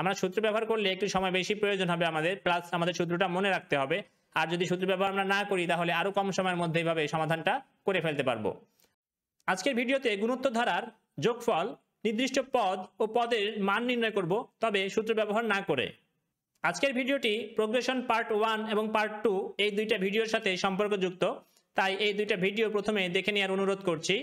আমরা সূত্র ব্যবহার করলে একটু সময় বেশি প্রয়োজন হবে আমাদের প্লাস আমাদের সূত্রটা মনে রাখতে হবে আর যদি সূত্র ব্যবহার আমরা না করি তাহলে আরও কম সময়ের মধ্যে এইভাবে সমাধানটা করে ফেলতে পারবো আজকের ভিডিওতে গুণোত্তর ধারার যোগফল নির্দিষ্ট পদ ও পদের মান নির্ণয় করব তবে সূত্র ব্যবহার না করে আজকের ভিডিওটি প্রোগ্রেশন পার্ট ওয়ান এবং পার্ট টু এই দুইটা ভিডিওর সাথে সম্পর্কযুক্ত তাই এই দুইটা ভিডিও প্রথমে দেখে নেওয়ার অনুরোধ করছি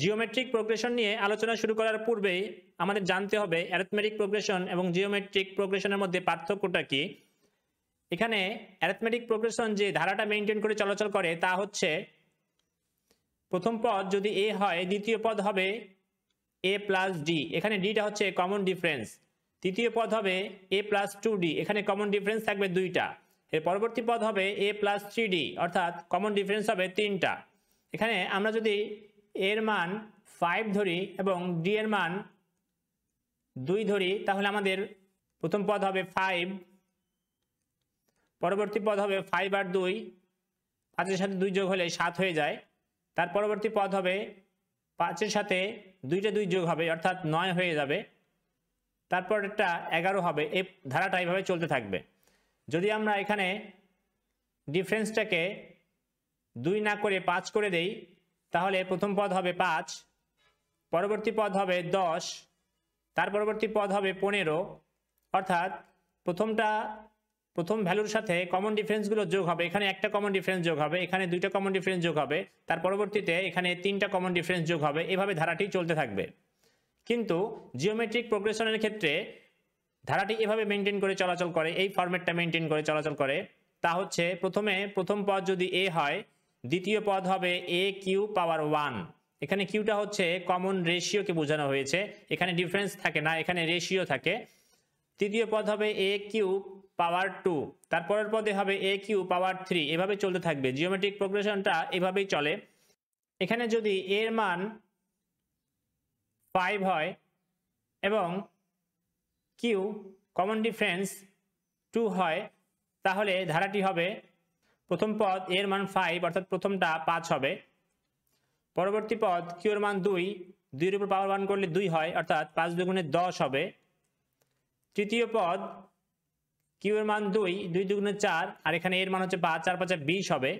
জিওমেট্রিক প্রোগ্রেশন নিয়ে আলোচনা শুরু করার পূর্বেই আমাদের জানতে হবে অ্যারেথমেটিক প্রোগ্রেশন এবং জিওমেট্রিক প্রোগ্রেশনের মধ্যে পার্থক্যটা কি এখানে অ্যারেথমেটিক প্রোগ্রেশন যে ধারাটা মেনটেন করে চলাচল করে তা হচ্ছে প্রথম পদ যদি এ হয় দ্বিতীয় পদ হবে এ প্লাস ডি এখানে ডিটা হচ্ছে কমন ডিফারেন্স তৃতীয় পদ হবে এ প্লাস টু ডি এখানে কমন ডিফারেন্স থাকবে দুইটা এর পরবর্তী পদ হবে এ প্লাস থ্রি ডি অর্থাৎ কমন ডিফারেন্স হবে তিনটা এখানে আমরা যদি এর মান ফাইভ ধরি এবং ডি এর মান দুই ধরি তাহলে আমাদের প্রথম পদ হবে ফাইভ পরবর্তী পদ হবে ফাইভ আর দুই পাঁচের সাথে দুই যোগ হলে সাত হয়ে যায় তার পরবর্তী পদ হবে পাঁচের সাথে দুইটা দুই যোগ হবে অর্থাৎ নয় হয়ে যাবে তারপর একটা এগারো হবে এই ধারাটা এইভাবে চলতে থাকবে যদি আমরা এখানে ডিফারেন্সটাকে দুই না করে পাঁচ করে দেই তাহলে প্রথম পদ হবে পাঁচ পরবর্তী পদ হবে দশ তার পরবর্তী পদ হবে পনেরো অর্থাৎ প্রথমটা প্রথম ভ্যালুর সাথে কমন ডিফারেন্সগুলো যোগ হবে এখানে একটা কমন ডিফারেন্স যোগ হবে এখানে দুইটা কমন ডিফারেন্স যোগ হবে তার পরবর্তীতে এখানে তিনটা কমন ডিফারেন্স যোগ হবে এভাবে ধারাটি চলতে থাকবে কিন্তু জিওমেট্রিক প্রোগ্রেশনের ক্ষেত্রে ধারাটি এভাবে মেনটেন করে চলাচল করে এই ফর্মেটটা মেনটেন করে চলাচল করে তা হচ্ছে প্রথমে প্রথম পদ যদি এ হয় দ্বিতীয় পদ হবে এ কিউ পাওয়ার ওয়ান এখানে কিউটা হচ্ছে কমন রেশিওকে বোঝানো হয়েছে এখানে ডিফারেন্স থাকে না এখানে রেশিও থাকে তৃতীয় পদ হবে এ কিউ পাওয়ার টু তারপরের পদে হবে এ কিউ পাওয়ার থ্রি এভাবে চলতে থাকবে জিওমেট্রিক প্রোগ্রেশনটা এভাবেই চলে এখানে যদি এর মান ফাইভ হয় এবং কিউ কমন ডিফারেন্স টু হয় তাহলে ধারাটি হবে প্রথম পদ এর মান ফাইভ অর্থাৎ প্রথমটা পাঁচ হবে পরবর্তী পদ কিউর মান দুই দুইয়ের উপর পাওয়ার ওয়ান করলে দুই হয় অর্থাৎ পাঁচ দুগুণে দশ হবে তৃতীয় পদ কিউর মান দুই দুই দুগুণে চার আর এখানে এর মান হচ্ছে পাঁচ চার পাঁচে বিশ হবে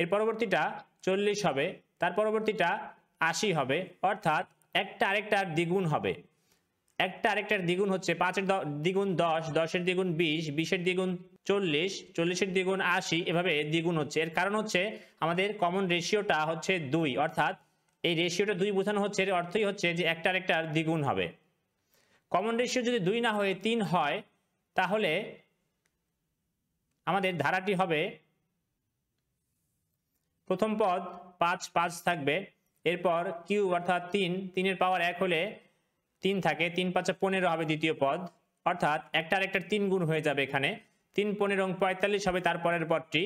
এর পরবর্তীটা চল্লিশ হবে তার পরবর্তীটা আশি হবে অর্থাৎ একটা আরেকটার দ্বিগুণ হবে একটা আরেকটার দ্বিগুণ হচ্ছে পাঁচের দ্বিগুণ দশ দশের দ্বিগুণ বিশ বিশের দ্বিগুণ চল্লিশ চল্লিশের দ্বিগুণ আশি এভাবে দ্বিগুণ হচ্ছে এর কারণ হচ্ছে আমাদের কমন রেশিওটা হচ্ছে দুই অর্থাৎ এই রেশিওটা দুই বোঝানো হচ্ছে এর অর্থই হচ্ছে যে একটা আরেকটার দ্বিগুণ হবে কমন রেশিও যদি দুই না হয়ে তিন হয় তাহলে আমাদের ধারাটি হবে প্রথম পদ পাঁচ পাঁচ থাকবে এরপর কিউ অর্থাৎ তিন তিনের পাওয়ার এক হলে তিন থাকে তিন পাঁচ পনেরো হবে দ্বিতীয় পদ অর্থাৎ একটা আরেকটার তিন গুণ হয়ে যাবে এখানে তিন পনেরো পঁয়তাল্লিশ হবে তারপরের পদটি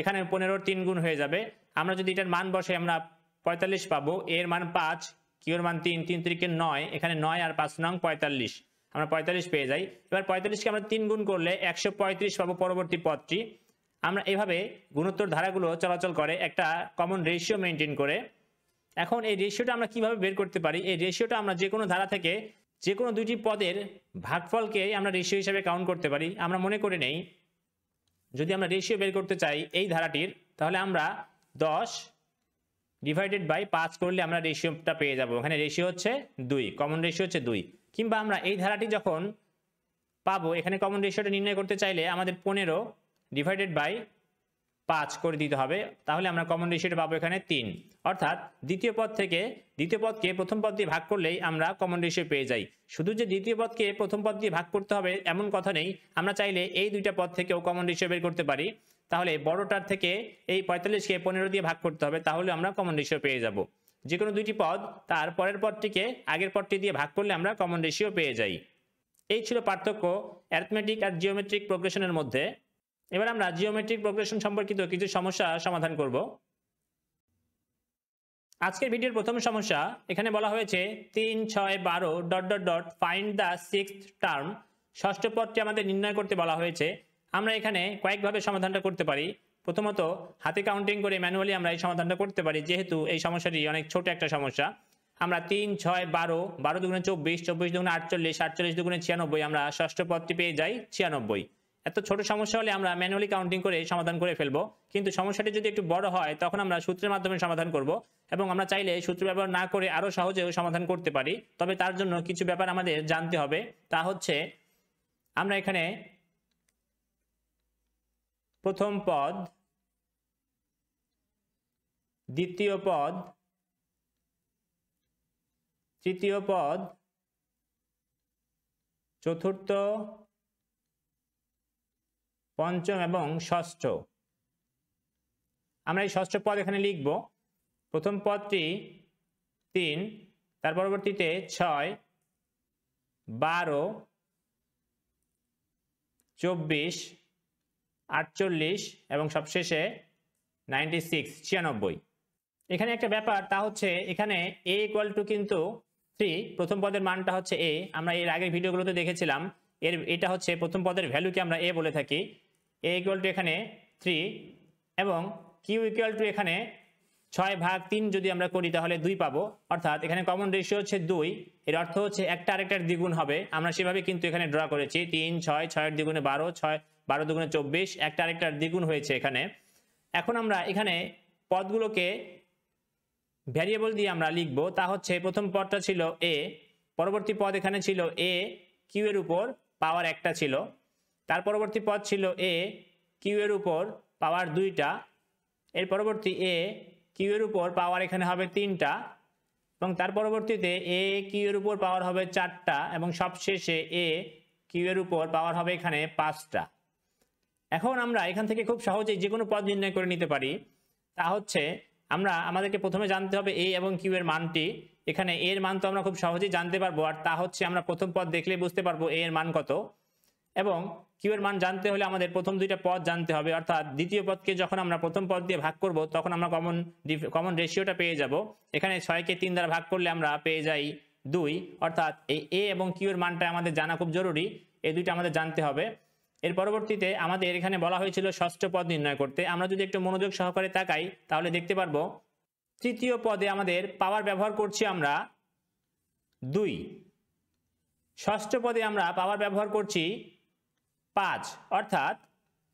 এখানে পনেরোর তিন গুণ হয়ে যাবে আমরা যদি এটার মান বসে আমরা পঁয়তাল্লিশ পাবো এর মান পাঁচ কিউর মান তিন তিন তিরিকে নয় এখানে নয় আর পাঁচ নং পঁয়তাল্লিশ আমরা পঁয়তাল্লিশ পেয়ে যাই এবার পঁয়তাল্লিশকে আমরা তিন গুণ করলে একশো পঁয়ত্রিশ পাবো পরবর্তী পদটি আমরা এভাবে গুণোত্তর ধারাগুলো চলাচল করে একটা কমন রেশিও মেনটেন করে এখন এই রেশিওটা আমরা কিভাবে বের করতে পারি এই রেশিওটা আমরা যে কোনো ধারা থেকে যে কোনো দুটি পদের ভাগফলকে আমরা রেশিও হিসেবে কাউন্ট করতে পারি আমরা মনে করে নেই যদি আমরা রেশিও বের করতে চাই এই ধারাটির তাহলে আমরা দশ ডিভাইডেড বাই পাঁচ করলে আমরা রেশিওটা পেয়ে যাব এখানে রেশিও হচ্ছে দুই কমন রেশিও হচ্ছে দুই কিংবা আমরা এই ধারাটি যখন পাবো এখানে কমন রেশিওটা নির্ণয় করতে চাইলে আমাদের পনেরো ডিভাইডেড বাই পাঁচ করে দিতে হবে তাহলে আমরা কমন রেশিওটা পাবো এখানে তিন অর্থাৎ দ্বিতীয় পদ থেকে দ্বিতীয় পদকে প্রথম পদ দিয়ে ভাগ করলেই আমরা কমন রেশিও পেয়ে যাই শুধু যে দ্বিতীয় পদকে প্রথম পদ দিয়ে ভাগ করতে হবে এমন কথা নেই আমরা চাইলে এই দুইটা পদ থেকেও কমন রেশিও বের করতে পারি তাহলে বড়টার থেকে এই পঁয়তাল্লিশকে পনেরো দিয়ে ভাগ করতে হবে তাহলে আমরা কমন রেশিও পেয়ে যাব যে কোনো দুইটি পদ তার পরের পদটিকে আগের পদটি দিয়ে ভাগ করলে আমরা কমন রেশিও পেয়ে যাই এই ছিল পার্থক্য অ্যারিথমেটিক আর জিওমেট্রিক প্রোগ্রেশনের মধ্যে এবার আমরা জিওমেট্রিক প্রোগ্রেশন সম্পর্কিত কিছু সমস্যা সমাধান করব আজকের ভিডিওর প্রথম সমস্যা এখানে বলা হয়েছে তিন ছয় বারো dot dot dot find the six term ষষ্ঠ পদটি আমাদের নির্ণয় করতে বলা হয়েছে আমরা এখানে কয়েকভাবে সমাধানটা করতে পারি প্রথমত হাতে কাউন্টিং করে ম্যানুয়ালি আমরা এই সমাধানটা করতে পারি যেহেতু এই সমস্যাটি অনেক ছোট একটা সমস্যা আমরা তিন ছয় বারো বারো দুগুণে চব্বিশ চব্বিশ দুগুণে আটচল্লিশ আটচল্লিশ দুগুণে ছিয়ানব্বই আমরা ষষ্ঠ পদটি পেয়ে যাই ছিয়ানব্বই এত ছোট সমস্যা হলে আমরা ম্যানুয়ালি কাউন্টিং করে সমাধান করে ফেলবো কিন্তু সমস্যাটি যদি একটু বড় হয় তখন আমরা সূত্রের মাধ্যমে সমাধান করব এবং আমরা চাইলে সূত্র ব্যবহার না করে আরো সহজেও সমাধান করতে পারি তবে তার জন্য কিছু ব্যাপার আমাদের জানতে হবে তা হচ্ছে আমরা এখানে প্রথম পদ দ্বিতীয় পদ তৃতীয় পদ চতুর্থ পঞ্চম এবং ষষ্ঠ আমরা এই ষষ্ঠ পদ এখানে লিখব প্রথম পদটি তিন তার পরবর্তীতে ছয় বারো চব্বিশ আটচল্লিশ এবং সবশেষে নাইনটি সিক্স ছিয়ানব্বই এখানে একটা ব্যাপার তা হচ্ছে এখানে এ ইকুয়াল টু কিন্তু থ্রি প্রথম পদের মানটা হচ্ছে এ আমরা এর আগের ভিডিওগুলোতে দেখেছিলাম এর এটা হচ্ছে প্রথম পদের ভ্যালুকে আমরা এ বলে থাকি এ ইকুয়াল টু এখানে থ্রি এবং কিউ ইকুয়াল টু এখানে ছয় ভাগ তিন যদি আমরা করি তাহলে দুই পাবো অর্থাৎ এখানে কমন রেশিও হচ্ছে দুই এর অর্থ হচ্ছে একটা আরেকটার দ্বিগুণ হবে আমরা সেভাবে কিন্তু এখানে ড্র করেছি তিন ছয় ছয়ের দ্বিগুণে বারো ছয় বারো দুগুণে চব্বিশ একটা আরেকটার দ্বিগুণ হয়েছে এখানে এখন আমরা এখানে পদগুলোকে ভ্যারিয়েবল দিয়ে আমরা লিখব তা হচ্ছে প্রথম পদটা ছিল এ পরবর্তী পদ এখানে ছিল এ কিউ এর উপর পাওয়ার একটা ছিল তার পরবর্তী পদ ছিল এ কিউ এর উপর পাওয়ার দুইটা এর পরবর্তী এ কিউ এর উপর পাওয়ার এখানে হবে তিনটা এবং তার পরবর্তীতে এ কিউ এর উপর পাওয়ার হবে চারটা এবং সবশেষে এ কিউ এর উপর পাওয়ার হবে এখানে পাঁচটা এখন আমরা এখান থেকে খুব সহজেই যে কোনো পদ নির্ণয় করে নিতে পারি তা হচ্ছে আমরা আমাদেরকে প্রথমে জানতে হবে এ এবং কিউ এর মানটি এখানে এর মান তো আমরা খুব সহজেই জানতে পারবো আর তা হচ্ছে আমরা প্রথম পদ দেখলে বুঝতে পারবো এ এর মান কত এবং কিউয়ের মান জানতে হলে আমাদের প্রথম দুইটা পদ জানতে হবে অর্থাৎ দ্বিতীয় পদকে যখন আমরা প্রথম পদ দিয়ে ভাগ করব তখন আমরা কমন কমন রেশিওটা পেয়ে যাব এখানে ছয়কে তিন দ্বারা ভাগ করলে আমরা পেয়ে যাই দুই অর্থাৎ এই এ এবং কিউ মানটা আমাদের জানা খুব জরুরি এই দুইটা আমাদের জানতে হবে এর পরবর্তীতে আমাদের এখানে বলা হয়েছিল ষষ্ঠ পদ নির্ণয় করতে আমরা যদি একটু মনোযোগ সহকারে তাকাই তাহলে দেখতে পারবো তৃতীয় পদে আমাদের পাওয়ার ব্যবহার করছি আমরা দুই ষষ্ঠ পদে আমরা পাওয়ার ব্যবহার করছি পাঁচ অর্থাৎ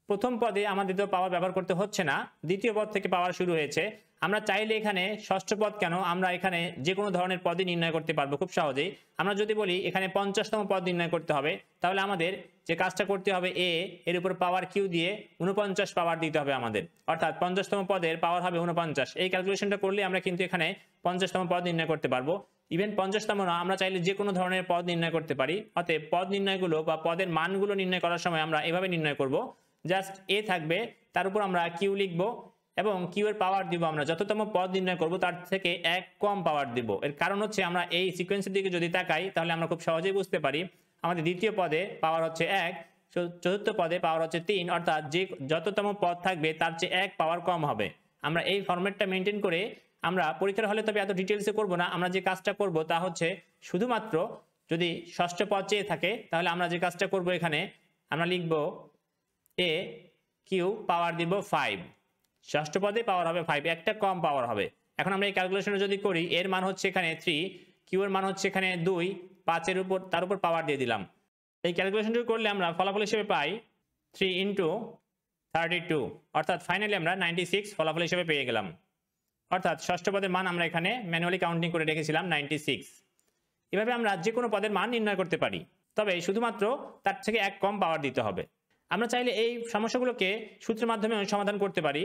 প্রথম পদে আমাদের তো পাওয়ার ব্যবহার করতে হচ্ছে না দ্বিতীয় পদ থেকে পাওয়ার শুরু হয়েছে আমরা চাইলে এখানে ষষ্ঠ পদ কেন আমরা এখানে যে কোনো ধরনের পদই নির্ণয় করতে পারবো খুব সহজেই আমরা যদি বলি এখানে পঞ্চাশতম পদ নির্ণয় করতে হবে তাহলে আমাদের যে কাজটা করতে হবে এ এর উপর পাওয়ার কিউ দিয়ে উনপঞ্চাশ পাওয়ার দিতে হবে আমাদের অর্থাৎ পঞ্চাশতম পদের পাওয়ার হবে উনপঞ্চাশ এই ক্যালকুলেশনটা করলে আমরা কিন্তু এখানে পঞ্চাশতম পদ নির্ণয় করতে পারবো ইভেন পঞ্চাশতম না আমরা চাইলে যে কোনো ধরনের পদ নির্ণয় করতে পারি অতএব পদ নির্ণয়গুলো বা পদের মানগুলো নির্ণয় করার সময় আমরা এভাবে নির্ণয় করব জাস্ট এ থাকবে তার উপর আমরা কিউ লিখব এবং কিউ এর পাওয়ার দিব আমরা যততম পদ নির্ণয় করব তার থেকে এক কম পাওয়ার দিব এর কারণ হচ্ছে আমরা এই সিকোয়েন্সের দিকে যদি তাকাই তাহলে আমরা খুব সহজেই বুঝতে পারি আমাদের দ্বিতীয় পদে পাওয়ার হচ্ছে এক চতুর্থ পদে পাওয়ার হচ্ছে তিন অর্থাৎ যে যততম পদ থাকবে তার চেয়ে এক পাওয়ার কম হবে আমরা এই ফরম্যাটটা মেনটেন করে আমরা পরীক্ষার হলে তবে এত ডিটেলসে করব না আমরা যে কাজটা করব তা হচ্ছে শুধুমাত্র যদি ষষ্ঠ পদ চেয়ে থাকে তাহলে আমরা যে কাজটা করব এখানে আমরা লিখব এ কিউ পাওয়ার দিব ফাইভ ষষ্ঠ পদে পাওয়ার হবে ফাইভ একটা কম পাওয়ার হবে এখন আমরা এই ক্যালকুলেশনটা যদি করি এর মান হচ্ছে এখানে থ্রি কিউ এর মান হচ্ছে এখানে দুই পাঁচের উপর তার উপর পাওয়ার দিয়ে দিলাম এই ক্যালকুলেশনটি করলে আমরা ফলাফল হিসেবে পাই থ্রি ইন্টু থার্টি টু অর্থাৎ ফাইনালি আমরা নাইনটি সিক্স ফলাফল হিসেবে পেয়ে গেলাম অর্থাৎ ষষ্ঠ পদের মান আমরা এখানে ম্যানুয়ালি কাউন্টিং করে রেখেছিলাম নাইনটি সিক্স এভাবে আমরা যে কোনো পদের মান নির্ণয় করতে পারি তবে শুধুমাত্র তার থেকে এক কম পাওয়ার দিতে হবে আমরা চাইলে এই সমস্যাগুলোকে সূত্রের মাধ্যমে সমাধান করতে পারি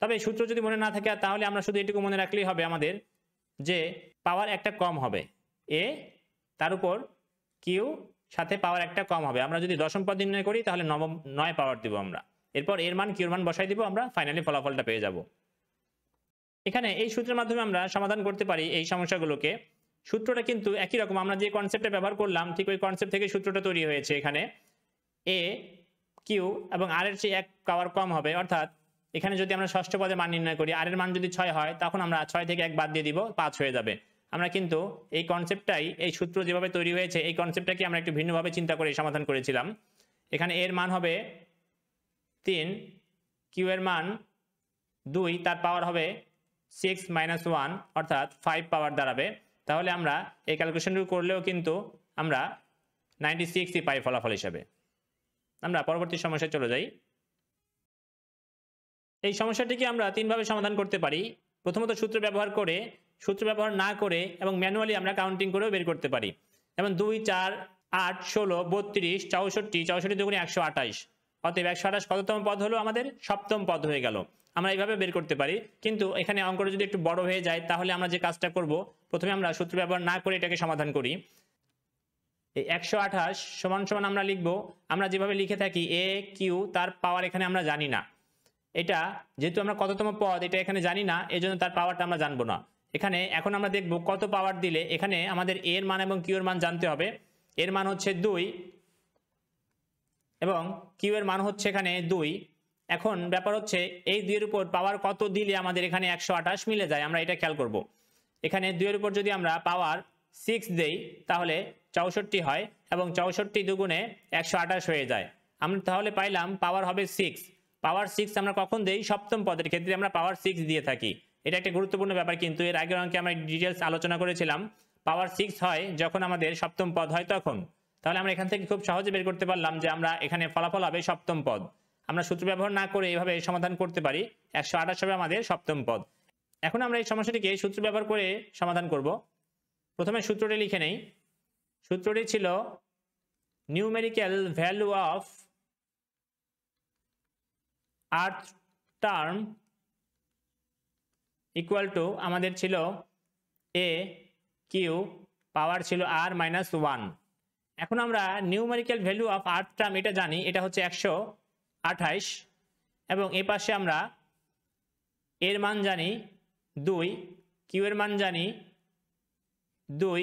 তবে সূত্র যদি মনে না থাকে তাহলে আমরা শুধু এটুকু মনে রাখলেই হবে আমাদের যে পাওয়ার একটা কম হবে এ তার উপর কিউ সাথে পাওয়ার একটা কম হবে আমরা যদি দশম পদ নির্ণয় করি তাহলে নবম নয় পাওয়ার দিব আমরা এরপর এর মান কিউর মান বসাই দিব আমরা ফাইনালি ফলাফলটা পেয়ে যাবো এখানে এই সূত্রের মাধ্যমে আমরা সমাধান করতে পারি এই সমস্যাগুলোকে সূত্রটা কিন্তু একই রকম আমরা যে কনসেপ্টটা ব্যবহার করলাম ঠিক ওই কনসেপ্ট থেকে সূত্রটা তৈরি হয়েছে এখানে এ কিউ এবং আর এর চেয়ে এক পাওয়ার কম হবে অর্থাৎ এখানে যদি আমরা ষষ্ঠ পদে মান নির্ণয় করি আর এর মান যদি ছয় হয় তখন আমরা ছয় থেকে এক বাদ দিয়ে দিব পাঁচ হয়ে যাবে আমরা কিন্তু এই কনসেপ্টটাই এই সূত্র যেভাবে তৈরি হয়েছে এই কনসেপ্টটাকে আমরা একটু ভিন্নভাবে চিন্তা করে সমাধান করেছিলাম এখানে এর মান হবে তিন কিউ এর মান দুই তার পাওয়ার হবে সিক্স মাইনাস ওয়ান অর্থাৎ ফাইভ পাওয়ার দাঁড়াবে তাহলে আমরা এই ক্যালকুলেশনটুকু করলেও কিন্তু আমরা নাইনটি সিক্সই পাই ফলাফল হিসাবে আমরা পরবর্তী সমস্যায় চলে যাই এই সমস্যাটিকে আমরা তিনভাবে সমাধান করতে পারি প্রথমত সূত্র ব্যবহার করে সূত্র ব্যবহার না করে এবং ম্যানুয়ালি আমরা কাউন্টিং করেও বের করতে পারি যেমন দুই চার আট ষোলো বত্রিশ চৌষট্টি চৌষট্টি দুগুণে একশো আঠাশ অতএব একশো আঠাশ কততম পদ হলো আমাদের সপ্তম পদ হয়ে গেল আমরা এইভাবে বের করতে পারি কিন্তু এখানে অঙ্কটা যদি একটু বড় হয়ে যায় তাহলে আমরা যে কাজটা করব প্রথমে আমরা সূত্র ব্যবহার না করে এটাকে সমাধান করি এই একশো আঠাশ সমান সমান আমরা লিখব আমরা যেভাবে লিখে থাকি এ কিউ তার পাওয়ার এখানে আমরা জানি না এটা যেহেতু আমরা কততম পদ এটা এখানে জানি না এই জন্য তার পাওয়ারটা আমরা জানবো না এখানে এখন আমরা দেখব কত পাওয়ার দিলে এখানে আমাদের এর মান এবং কিউর মান জানতে হবে এর মান হচ্ছে দুই এবং কিউ এর মান হচ্ছে এখানে দুই এখন ব্যাপার হচ্ছে এই দুইয়ের উপর পাওয়ার কত দিলে আমাদের এখানে একশো আঠাশ মিলে যায় আমরা এটা খেয়াল করব। এখানে দুইয়ের উপর যদি আমরা পাওয়ার সিক্স দেই তাহলে চৌষট্টি হয় এবং চৌষট্টি দুগুণে একশো আঠাশ হয়ে যায় আমরা তাহলে পাইলাম পাওয়ার হবে সিক্স পাওয়ার সিক্স আমরা কখন দেই সপ্তম পদের ক্ষেত্রে আমরা পাওয়ার সিক্স দিয়ে থাকি এটা একটা গুরুত্বপূর্ণ ব্যাপার কিন্তু এর আগের অঙ্কে আমরা ডিটেলস আলোচনা করেছিলাম পাওয়ার সিক্স হয় যখন আমাদের সপ্তম পদ হয় তখন তাহলে আমরা এখান থেকে খুব সহজে বের করতে পারলাম যে আমরা এখানে ফলাফল হবে সপ্তম পদ আমরা সূত্র ব্যবহার না করে এভাবে সমাধান করতে পারি একশো আঠাশ হবে আমাদের সপ্তম পদ এখন আমরা এই সমস্যাটিকে সূত্র ব্যবহার করে সমাধান করব প্রথমে সূত্রটি লিখে নেই সূত্রটি ছিল numerical value of rth term equal to আমাদের ছিল এ কিউ পাওয়ার ছিল আর মাইনাস ওয়ান এখন আমরা numerical value of rth term এটা জানি এটা হচ্ছে একশো আঠাইশ এবং এ পাশে আমরা এর মান জানি দুই কিউ এর মান জানি দুই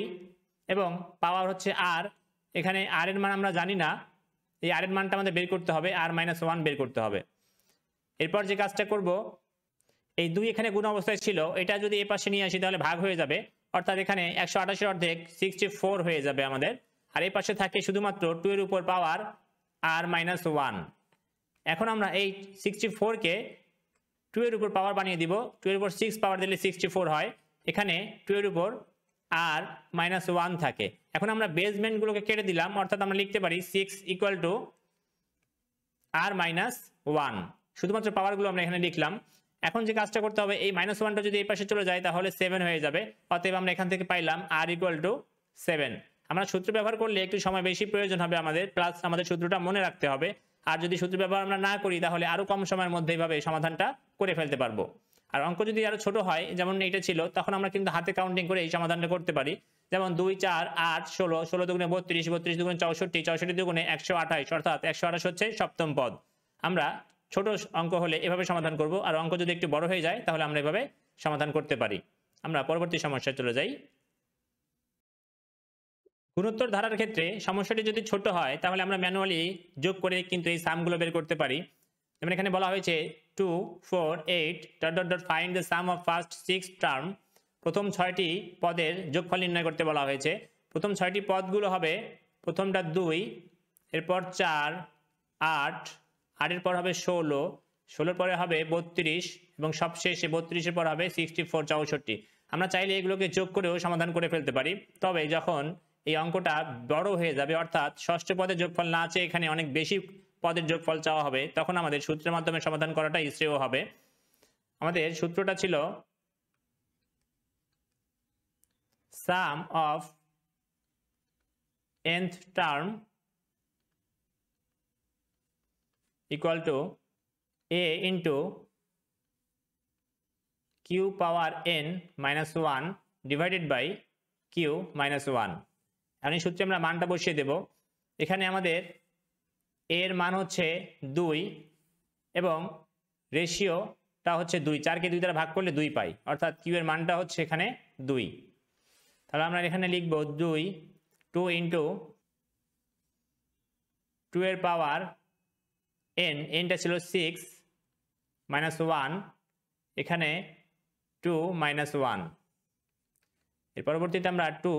এবং পাওয়ার হচ্ছে আর এখানে আর এর মান আমরা জানি না এই আর এর মানটা আমাদের বের করতে হবে আর মাইনাস ওয়ান বের করতে হবে এরপর যে কাজটা করব এই দুই এখানে গুণ অবস্থায় ছিল এটা যদি এ পাশে নিয়ে আসি তাহলে ভাগ হয়ে যাবে অর্থাৎ এখানে একশো আঠাশের অর্ধেক সিক্সটি ফোর হয়ে যাবে আমাদের আর এই পাশে থাকে শুধুমাত্র টু এর উপর পাওয়ার আর মাইনাস ওয়ান এখন আমরা এই সিক্সটি ফোরকে টু এর উপর পাওয়ার বানিয়ে দিব টু এর উপর সিক্স পাওয়ার দিলে সিক্সটি ফোর হয় এখানে টু এর উপর আর মাইনাস ওয়ান থাকে এখন আমরা বেসমেন্টগুলোকে কেটে দিলাম অর্থাৎ আমরা লিখতে পারি six equal to r minus one শুধুমাত্র পাওয়ারগুলো আমরা এখানে লিখলাম এখন যে কাজটা করতে হবে এই মাইনাস ওয়ানটা যদি এই পাশে চলে যায় তাহলে সেভেন হয়ে যাবে অতএব আমরা এখান থেকে পাইলাম আর ইকুয়াল টু সেভেন আমরা সূত্র ব্যবহার করলে একটু সময় বেশি প্রয়োজন হবে আমাদের প্লাস আমাদের সূত্রটা মনে রাখতে হবে আর যদি সূত্র ব্যবহার আমরা না করি তাহলে আরও কম সময়ের মধ্যে এইভাবে সমাধানটা করে ফেলতে পারবো আর অঙ্ক যদি আরও ছোট হয় যেমন এটা ছিল তখন আমরা কিন্তু হাতে কাউন্টিং করে এই সমাধানটা করতে পারি যেমন দুই চার আট ষোলো ষোলো দুগুণে বত্রিশ বত্রিশ দুগুণে চৌষট্টি চৌষট্টি দুগুণে একশো আঠাশ অর্থাৎ একশো আঠাশ হচ্ছে সপ্তম পদ আমরা ছোট অঙ্ক হলে এভাবে সমাধান করব আর অঙ্ক যদি একটু বড় হয়ে যায় তাহলে আমরা এভাবে সমাধান করতে পারি আমরা পরবর্তী সমস্যায় চলে যাই গুণোত্তর ধারার ক্ষেত্রে সমস্যাটি যদি ছোট হয় তাহলে আমরা ম্যানুয়ালি যোগ করে কিন্তু এই সামগুলো বের করতে পারি যেমন এখানে বলা হয়েছে two four eight dot dot find the sum of first six term প্রথম ছয়টি পদের যোগফল নির্ণয় করতে বলা হয়েছে প্রথম ছয়টি পদগুলো হবে প্রথমটা দুই এরপর চার আট আটের পর হবে ষোলো ষোলোর পরে হবে বত্রিশ এবং সবশেষে বত্রিশের পর হবে সিক্সটি ফোর চৌষট্টি আমরা চাইলে এগুলোকে যোগ করেও সমাধান করে ফেলতে পারি তবে যখন এই অঙ্কটা বড় হয়ে যাবে অর্থাৎ ষষ্ঠ পদের যোগফল না আছে এখানে অনেক বেশি পদের যোগফল চাওয়া হবে তখন আমাদের সূত্রের মাধ্যমে সমাধান করাটা শ্রেয় হবে আমাদের সূত্রটা ছিল sum of nth term equal to a into q power n minus one divided by q minus one কারণ এই সূত্রে আমরা মানটা বসিয়ে দেব এখানে আমাদের এর মান হচ্ছে দুই এবং রেশিওটা হচ্ছে দুই চারকে দুই দ্বারা ভাগ করলে দুই পাই অর্থাৎ কিউ এর মানটা হচ্ছে এখানে দুই তাহলে আমরা এখানে লিখব দুই টু ইন্টু টু এর পাওয়ার এন এনটা ছিল সিক্স মাইনাস ওয়ান এখানে টু মাইনাস ওয়ান এর পরবর্তীতে আমরা টু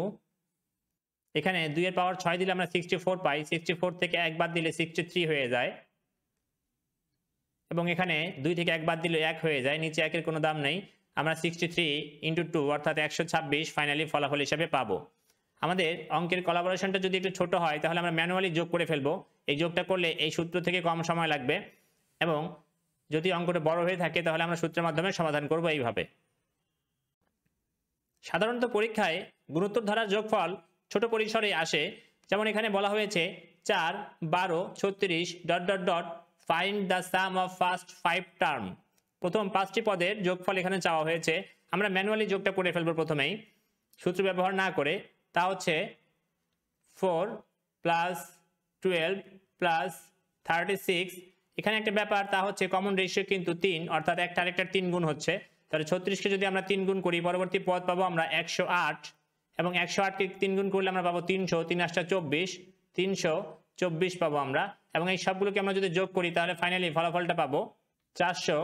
এখানে দুইয়ের পাওয়ার ছয় দিলে আমরা সিক্সটি ফোর পাই সিক্সটি ফোর থেকে একবার দিলে সিক্সটি থ্রি হয়ে যায় এবং এখানে দুই থেকে একবার দিলে এক হয়ে যায় নিচে একের কোনো দাম নেই আমরা সিক্সটি থ্রি ইন্টু টু অর্থাৎ একশো ছাব্বিশ ফাইনালি ফলাফল হিসাবে পাবো আমাদের অঙ্কের কলাবোরেশনটা যদি একটু ছোট হয় তাহলে আমরা ম্যানুয়ালি যোগ করে ফেলবো এই যোগটা করলে এই সূত্র থেকে কম সময় লাগবে এবং যদি অঙ্কটা বড় হয়ে থাকে তাহলে আমরা সূত্রের মাধ্যমে সমাধান করবো এইভাবে সাধারণত পরীক্ষায় গুরুত্বর ধারার যোগফল ছোট পরিসরে আসে যেমন এখানে বলা হয়েছে চার বারো ছত্রিশ dot dot dot find the sum of first five term প্রথম পাঁচটি পদের যোগফল এখানে চাওয়া হয়েছে আমরা ম্যানুয়ালি যোগটা করে ফেলবো প্রথমেই সূত্র ব্যবহার না করে তা হচ্ছে four plus twelve plus thirty six এখানে একটা ব্যাপার তা হচ্ছে কমন রেশিও কিন্তু তিন অর্থাৎ একটা আরেকটা তিন গুণ হচ্ছে তাহলে ছত্রিশকে যদি আমরা তিন গুণ করি পরবর্তী পদ পাবো আমরা একশো আট এবং একশো আটকে তিন গুণ করলে আমরা পাবো তিনশো তিন আটটা চব্বিশ তিনশো চব্বিশ পাবো আমরা এবং এই সবগুলোকে আমরা যদি যোগ করি তাহলে ফাইনালি ফলাফলটা পাবো চারশো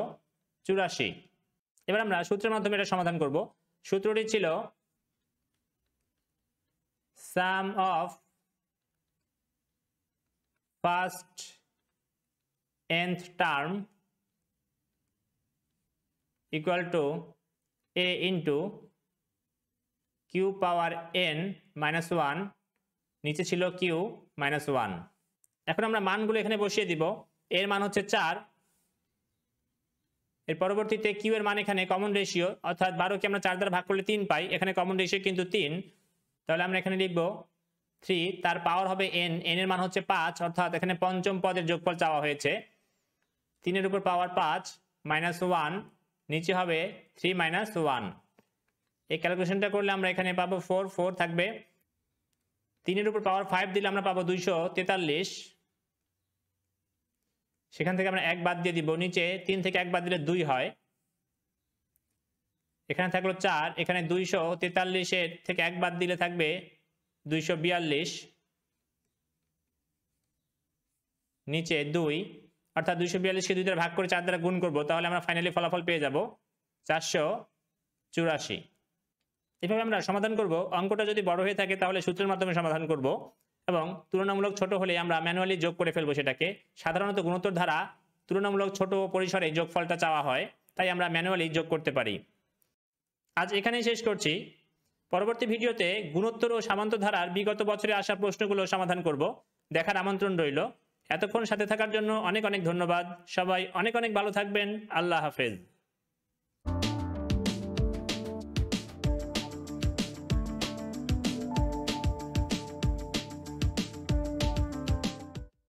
চুরাশি এবার আমরা সূত্রের মাধ্যমে এটা সমাধান করব সূত্রটি ছিল sum of first nth term equal to a into q power n minus one নিচে ছিল কিউ মাইনাস ওয়ান এখন আমরা মানগুলো এখানে বসিয়ে দিব এর মান হচ্ছে চার এর পরবর্তীতে কিউ এর মান এখানে কমন রেশিও অর্থাৎ বারোকে আমরা চার দ্বারা ভাগ করলে তিন পাই এখানে কমন রেশিও কিন্তু তিন তাহলে আমরা এখানে লিখব থ্রি তার পাওয়ার হবে এন এন এর মান হচ্ছে পাঁচ অর্থাৎ এখানে পঞ্চম পদের যোগফল চাওয়া হয়েছে তিনের উপর পাওয়ার পাঁচ মাইনাস ওয়ান নিচে হবে থ্রি মাইনাস ওয়ান এই ক্যালকুলেশনটা করলে আমরা এখানে পাবো ফোর ফোর থাকবে তিনের উপর পাওয়ার ফাইভ দিলে আমরা পাবো দুইশো তেতাল্লিশ সেখান থেকে আমরা এক বাদ দিয়ে দিব নিচে তিন থেকে এক বাদ দিলে দুই হয় এখানে থাকলো চার এখানে দুইশো তেতাল্লিশের থেকে এক বাদ দিলে থাকবে দুইশো বিয়াল্লিশ নিচে দুই অর্থাৎ দুইশো বিয়াল্লিশকে দুইটা ভাগ করে চার দ্বারা গুণ করবো তাহলে আমরা ফাইনালি ফলাফল পেয়ে যাব চারশো চুরাশি এভাবে আমরা সমাধান করব অঙ্কটা যদি বড় হয়ে থাকে তাহলে সূত্রের মাধ্যমে সমাধান করব এবং তুলনামূলক ছোট হলে আমরা ম্যানুয়ালি যোগ করে ফেলবো সেটাকে সাধারণত গুণোত্তর ধারা তুলনামূলক ছোট পরিসরে যোগফলটা চাওয়া হয় তাই আমরা ম্যানুয়ালি যোগ করতে পারি আজ এখানেই শেষ করছি পরবর্তী ভিডিওতে গুণোত্তর ও সামান্ত ধারার বিগত বছরে আসা প্রশ্নগুলো সমাধান করব দেখার আমন্ত্রণ রইল এতক্ষণ সাথে থাকার জন্য অনেক অনেক ধন্যবাদ সবাই অনেক অনেক ভালো থাকবেন আল্লাহ হাফেজ